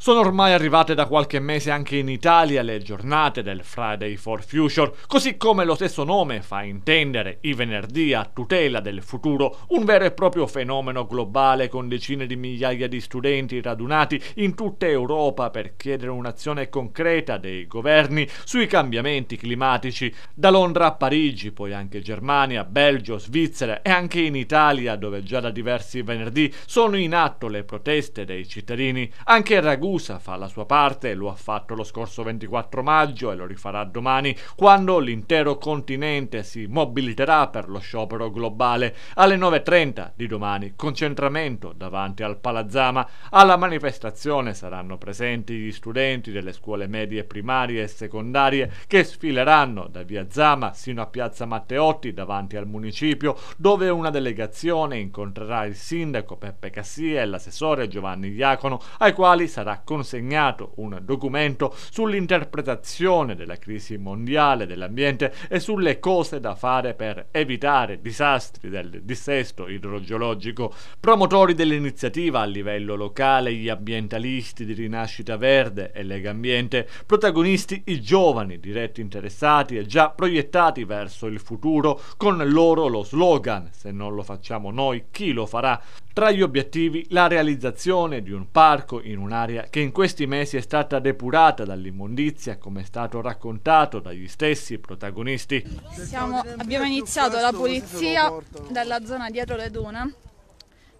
Sono ormai arrivate da qualche mese anche in Italia le giornate del Friday for Future, così come lo stesso nome fa intendere i venerdì a tutela del futuro, un vero e proprio fenomeno globale con decine di migliaia di studenti radunati in tutta Europa per chiedere un'azione concreta dei governi sui cambiamenti climatici, da Londra a Parigi, poi anche Germania, Belgio, Svizzera e anche in Italia dove già da diversi venerdì sono in atto le proteste dei cittadini. Anche Ragusa Ragusa fa la sua parte, lo ha fatto lo scorso 24 maggio e lo rifarà domani, quando l'intero continente si mobiliterà per lo sciopero globale. Alle 9.30 di domani, concentramento davanti al Palazzama. Alla manifestazione saranno presenti gli studenti delle scuole medie primarie e secondarie che sfileranno da via Zama sino a piazza Matteotti davanti al municipio, dove una delegazione incontrerà il sindaco Peppe Cassia e l'assessore Giovanni Diacono, ai quali sarà consegnato un documento sull'interpretazione della crisi mondiale dell'ambiente e sulle cose da fare per evitare disastri del dissesto idrogeologico. Promotori dell'iniziativa a livello locale gli ambientalisti di Rinascita Verde e Lega Ambiente, protagonisti i giovani diretti interessati e già proiettati verso il futuro con loro lo slogan se non lo facciamo noi chi lo farà? Tra gli obiettivi la realizzazione di un parco in un'area che in questi mesi è stata depurata dall'immondizia, come è stato raccontato dagli stessi protagonisti. Siamo, abbiamo iniziato la pulizia della zona dietro le dune,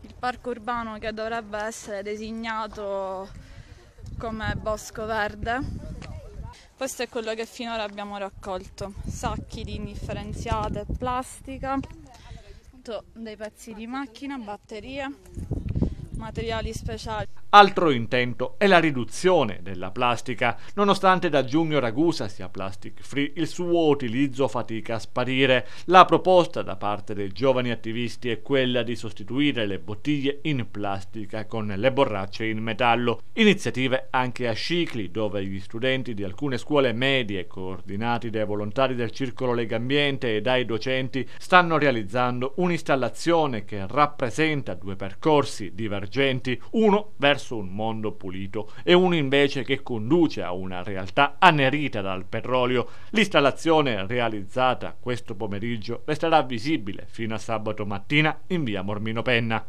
il parco urbano che dovrebbe essere designato come bosco verde. Questo è quello che finora abbiamo raccolto, sacchi di indifferenziate, plastica, dei pezzi di macchina, batterie, materiali speciali. Altro intento è la riduzione della plastica. Nonostante da giugno Ragusa sia plastic free, il suo utilizzo fatica a sparire. La proposta da parte dei giovani attivisti è quella di sostituire le bottiglie in plastica con le borracce in metallo. Iniziative anche a Scicli, dove gli studenti di alcune scuole medie, coordinati dai volontari del Circolo Legambiente e dai docenti, stanno realizzando un'installazione che rappresenta due percorsi divergenti, uno verso verso un mondo pulito e uno invece che conduce a una realtà annerita dal petrolio, l'installazione realizzata questo pomeriggio resterà visibile fino a sabato mattina in via Mormino Penna.